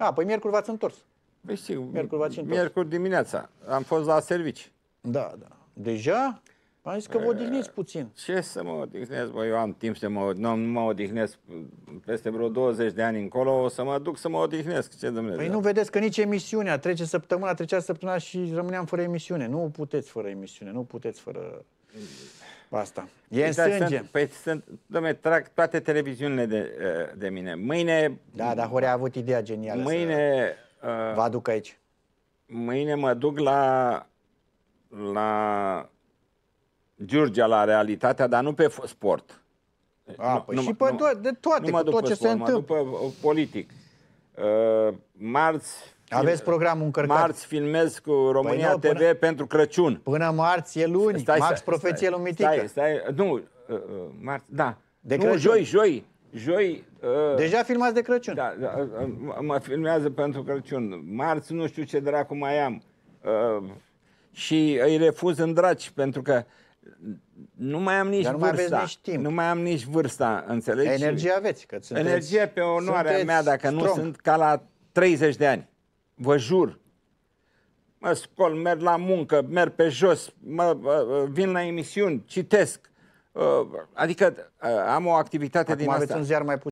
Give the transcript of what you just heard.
A, păi miercuri v-ați întors. Vezi, păi sigur, miercuri v-ați întors. Miercuri dimineața. Am fost la servici. Da, da. Deja? Am zis că vă păi, odihniți puțin. Ce să mă odihnesc, bă, eu am timp să mă nu, nu mă odihnesc peste vreo 20 de ani încolo, o să mă duc să mă odihnesc, ce Dumnezeu. Păi nu vedeți că nici emisiunea trece săptămâna, trecea săptămâna și rămâneam fără emisiune. Nu puteți fără emisiune, nu puteți fără Asta. Păi e în da, sânge. Sunt, păi sunt, domne, trag toate televiziunile de, eh, de mine. Mâine... Da, dar Horea a avut ideea genială Mâine... Să uh, eh, vă aduc aici. Mâine mă duc la... La... Giurgia, la realitatea, dar nu pe sport. A, nu, păi nu, și pe nu, de toate, nu mă duc tot pe ce sport, se întâmplă. Mă duc pe eh, politic. Uh, marți aveți programul încărcat. Marți filmez cu păi România păi nu, TV până, pentru Crăciun. Până marți e luni. Stai, Max stai, profeție stai, lumitică. Stai, stai, nu, uh, uh, marți, da. De nu, joi, joi. Joi... Uh, Deja filmați de Crăciun. Da, da uh, uh, mă filmează pentru Crăciun. Marți nu știu ce dracu mai am. Uh, și îi refuz în draci pentru că nu mai am nici Dar nu vârsta. Mai nici timp. Nu mai am nici vârsta, înțelegi? Energie aveți. Că sunteți, Energie pe onoarea mea, dacă strong. nu sunt ca la 30 de ani vă jur, mă scol, merg la muncă, merg pe jos, mă, vin la emisiuni, citesc. Uh, adică uh, am o activitate Acum din asta. un ziar mai puțin.